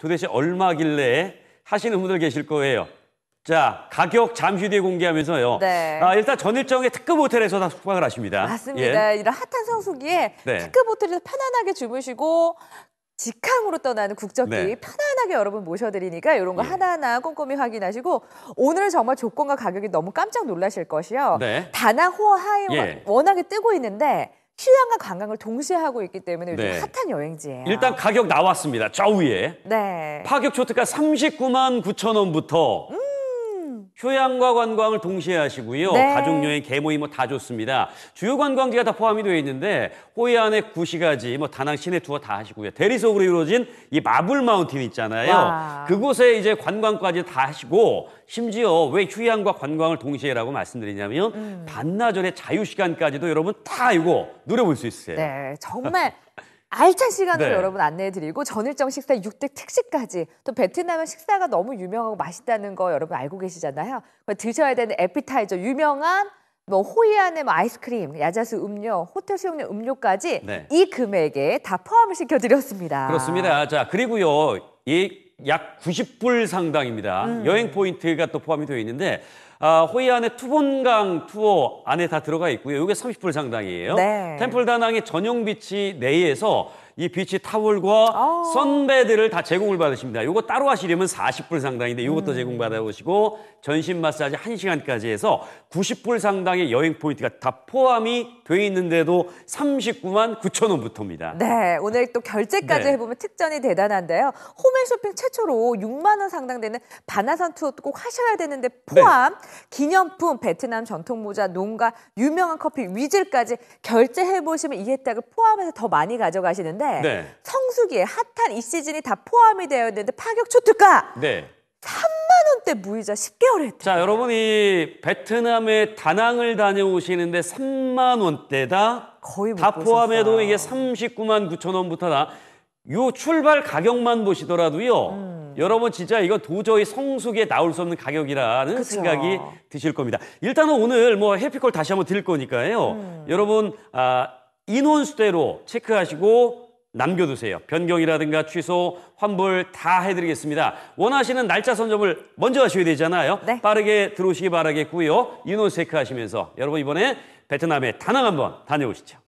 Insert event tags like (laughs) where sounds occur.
도대체 얼마길래 하시는 분들 계실 거예요. 자, 가격 잠시 뒤에 공개하면서요. 네. 아, 일단 전일정의 특급 호텔에서 다 숙박을 하십니다. 맞습니다. 예. 이런 핫한 성수기에 네. 특급 호텔에서 편안하게 주무시고 직항으로 떠나는 국적기 네. 편안하게 여러분 모셔드리니까 이런 거 예. 하나하나 꼼꼼히 확인하시고 오늘 정말 조건과 가격이 너무 깜짝 놀라실 것이요. 네. 다낭 호하이 예. 워낙에 뜨고 있는데 휴양과 관광을 동시에 하고 있기 때문에 요즘 네. 핫한 여행지예요. 일단 가격 나왔습니다. 좌우에. 네. 파격 초특가 39만 9천 원부터 음. 휴양과 관광을 동시에 하시고요. 네. 가족여행, 개모임 뭐 다 좋습니다. 주요 관광지가 다 포함이 되어 있는데 호이안의 구시가지, 뭐 다낭 시내 투어 다 하시고요. 대리석으로 이루어진 이 마블 마운틴 있잖아요. 와. 그곳에 이제 관광까지 다 하시고 심지어 왜 휴양과 관광을 동시에라고 말씀드리냐면 음. 반나절의 자유 시간까지도 여러분 다 이거 누려볼 수 있어요. 네, 정말 (laughs) 알찬 시간으로 네. 여러분 안내해드리고 전일정 식사 6대 특식까지 또베트남의 식사가 너무 유명하고 맛있다는 거 여러분 알고 계시잖아요. 드셔야 되는 에피타이저 유명한 뭐 호이안의 뭐 아이스크림, 야자수 음료, 호텔 수용료 음료까지 네. 이 금액에 다 포함을 시켜드렸습니다. 그렇습니다. 자 그리고요 이 약 90불 상당입니다. 음. 여행 포인트가 또 포함이 되어 있는데 아, 호이 안에 투본강 투어 안에 다 들어가 있고요. 이게 30불 상당이에요. 네. 템플 다낭의 전용 비치 내에서 이 비치 타월과 아. 선베드를 다 제공을 받으십니다. 이거 따로 하시려면 40불 상당인데 이것도 음. 제공받아 보시고 전신 마사지 1시간까지 해서 90불 상당의 여행 포인트가 다 포함이 돼 있는데도 39만 9천 원부터입니다. 네, 오늘 또 결제까지 네. 해보면 특전이 대단한데요. 호멜 쇼핑 최초로 6만 원 상당되는 바나산 투어꼭 하셔야 되는데 포함 네. 기념품, 베트남 전통 모자, 농가, 유명한 커피 위즐까지 결제해 보시면 이 혜택을 포함해서 더 많이 가져가시는데 했는데 네. 성수기에 핫한 이 시즌이 다 포함이 되어 있는데 파격 초특가 네. 3만 원대 무이자 1 0개월 했다. 자, 여러분이 베트남의 다낭을 다녀오시는데 3만 원대다. 거의 다 포함해도 이게 39만 9천 원부터다. 요 출발 가격만 보시더라도요. 음. 여러분 진짜 이거 도저히 성수기에 나올 수 없는 가격이라는 그쵸. 생각이 드실 겁니다. 일단은 오늘 뭐 해피콜 다시 한번 드릴 거니까요. 음. 여러분 아, 인원 수대로 체크하시고 남겨두세요. 변경이라든가 취소, 환불 다 해드리겠습니다. 원하시는 날짜 선점을 먼저 하셔야 되잖아요. 네. 빠르게 들어오시기 바라겠고요. 인원 체크하시면서 여러분 이번에 베트남에 다낭 한번 다녀오시죠.